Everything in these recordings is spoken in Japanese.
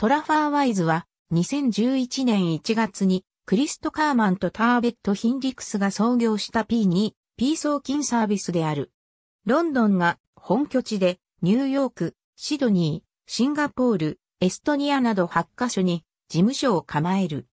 トラファー・ワイズは2011年1月にクリスト・カーマンとターベット・ヒンリクスが創業した P2、P 送金サービスである。ロンドンが本拠地でニューヨーク、シドニー、シンガポール、エストニアなど8カ所に事務所を構える。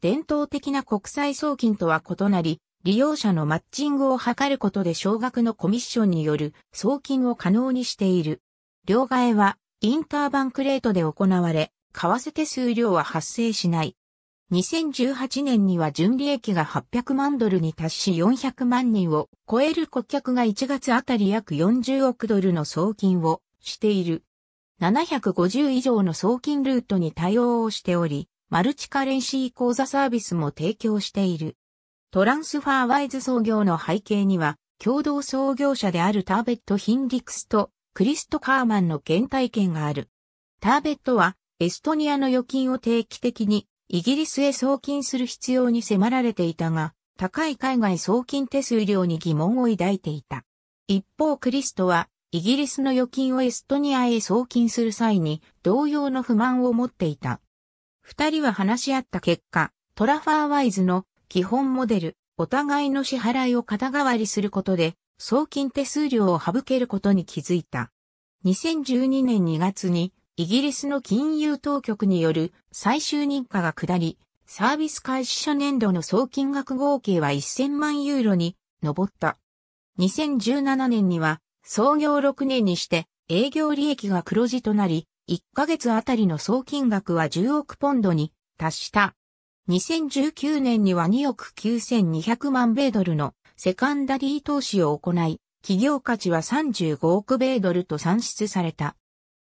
伝統的な国際送金とは異なり、利用者のマッチングを図ることで少額のコミッションによる送金を可能にしている。両替はインターバンクレートで行われ、為替手数料は発生しない。2018年には純利益が800万ドルに達し400万人を超える顧客が1月あたり約40億ドルの送金をしている。750以上の送金ルートに対応をしており、マルチカレンシー口座サービスも提供している。トランスファーワイズ創業の背景には、共同創業者であるターベット・ヒンリクスとクリスト・カーマンの原体験がある。ターベットは、エストニアの預金を定期的にイギリスへ送金する必要に迫られていたが、高い海外送金手数料に疑問を抱いていた。一方クリストは、イギリスの預金をエストニアへ送金する際に同様の不満を持っていた。二人は話し合った結果、トラファーワイズの基本モデル、お互いの支払いを肩代わりすることで、送金手数料を省けることに気づいた。2012年2月にイギリスの金融当局による最終認可が下り、サービス開始初年度の総金額合計は1000万ユーロに上った。2017年には創業6年にして営業利益が黒字となり、1ヶ月あたりの総金額は10億ポンドに達した。2019年には2億9200万米ドルのセカンダリー投資を行い、企業価値は35億米ドルと算出された。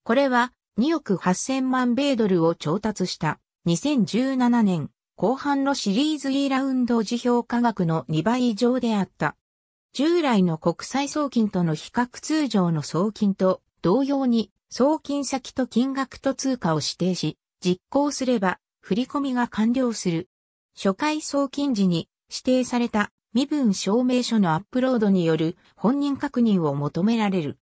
これは2億8000万米ドルを調達した2017年後半のシリーズ E ラウンド時評価額の2倍以上であった。従来の国際送金との比較通常の送金と同様に送金先と金額と通貨を指定し、実行すれば振り込みが完了する。初回送金時に指定された身分証明書のアップロードによる本人確認を求められる。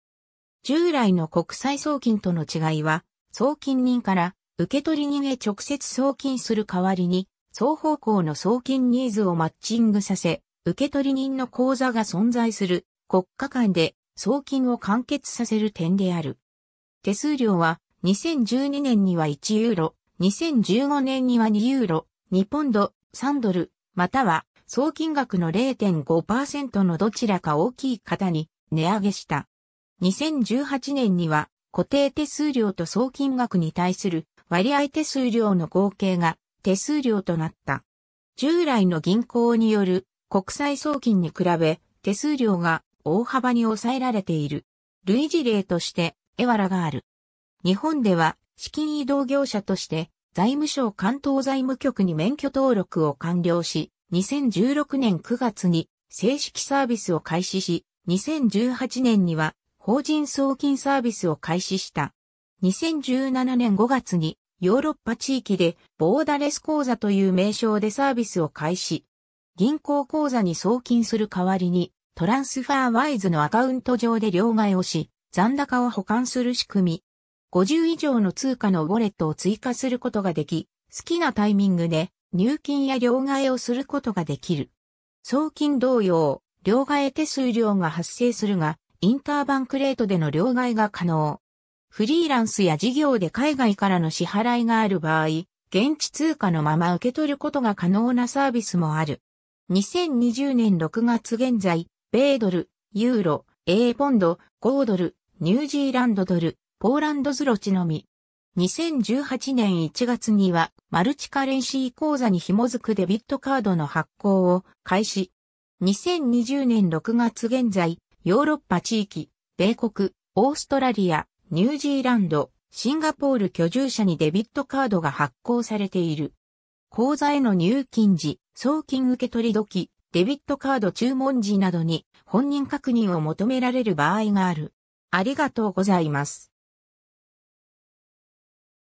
従来の国際送金との違いは、送金人から受取人へ直接送金する代わりに、双方向の送金ニーズをマッチングさせ、受取人の口座が存在する国家間で送金を完結させる点である。手数料は2012年には1ユーロ、2015年には2ユーロ、2ポンド、3ドル、または総金額の0.5%のどちらか大きい方に値上げした。2018年には固定手数料と総金額に対する割合手数料の合計が手数料となった。従来の銀行による国際送金に比べ手数料が大幅に抑えられている。類似例としてエワラがある。日本では資金移動業者として財務省関東財務局に免許登録を完了し、2016年9月に正式サービスを開始し、2018年には法人送金サービスを開始した。2017年5月にヨーロッパ地域でボーダレス口座という名称でサービスを開始。銀行口座に送金する代わりにトランスファーワイズのアカウント上で両替をし、残高を保管する仕組み。50以上の通貨のウォレットを追加することができ、好きなタイミングで入金や両替をすることができる。送金同様、両替手数料が発生するが、インターバンクレートでの両替が可能。フリーランスや事業で海外からの支払いがある場合、現地通貨のまま受け取ることが可能なサービスもある。2020年6月現在、米ドル、ユーロ、A ポンド、5ドル、ニュージーランドドル、ポーランドズロチのみ、2018年1月にはマルチカレンシー口座に紐づくデビットカードの発行を開始。2020年6月現在、ヨーロッパ地域、米国、オーストラリア、ニュージーランド、シンガポール居住者にデビットカードが発行されている。口座への入金時、送金受取時、デビットカード注文時などに本人確認を求められる場合がある。ありがとうございます。